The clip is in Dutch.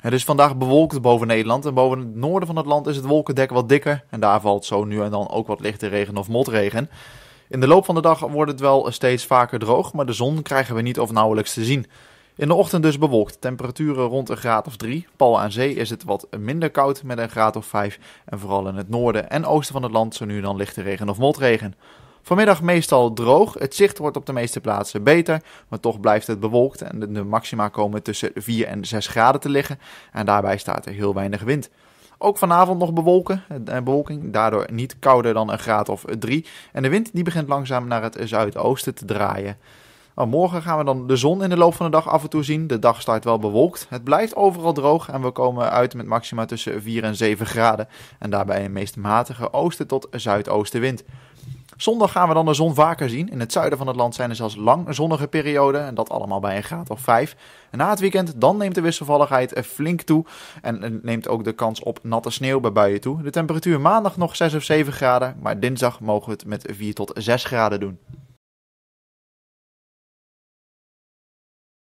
Het is dus vandaag bewolkt boven Nederland en boven het noorden van het land is het wolkendek wat dikker en daar valt zo nu en dan ook wat lichte regen of motregen. In de loop van de dag wordt het wel steeds vaker droog, maar de zon krijgen we niet of nauwelijks te zien. In de ochtend dus bewolkt, temperaturen rond een graad of 3. Pal aan zee is het wat minder koud met een graad of 5 en vooral in het noorden en oosten van het land zo nu en dan lichte regen of motregen. Vanmiddag meestal droog. Het zicht wordt op de meeste plaatsen beter, maar toch blijft het bewolkt en de maxima komen tussen 4 en 6 graden te liggen. En daarbij staat er heel weinig wind. Ook vanavond nog bewolken, eh, eh, bewolking, daardoor niet kouder dan een graad of 3. En de wind die begint langzaam naar het zuidoosten te draaien. Oh, morgen gaan we dan de zon in de loop van de dag af en toe zien. De dag start wel bewolkt. Het blijft overal droog en we komen uit met maxima tussen 4 en 7 graden. En daarbij een meest matige oosten tot zuidoostenwind. Zondag gaan we dan de zon vaker zien. In het zuiden van het land zijn er zelfs lang zonnige perioden. En dat allemaal bij een graad of 5. na het weekend dan neemt de wisselvalligheid flink toe. En neemt ook de kans op natte sneeuw bij buien toe. De temperatuur maandag nog 6 of 7 graden. Maar dinsdag mogen we het met 4 tot 6 graden doen.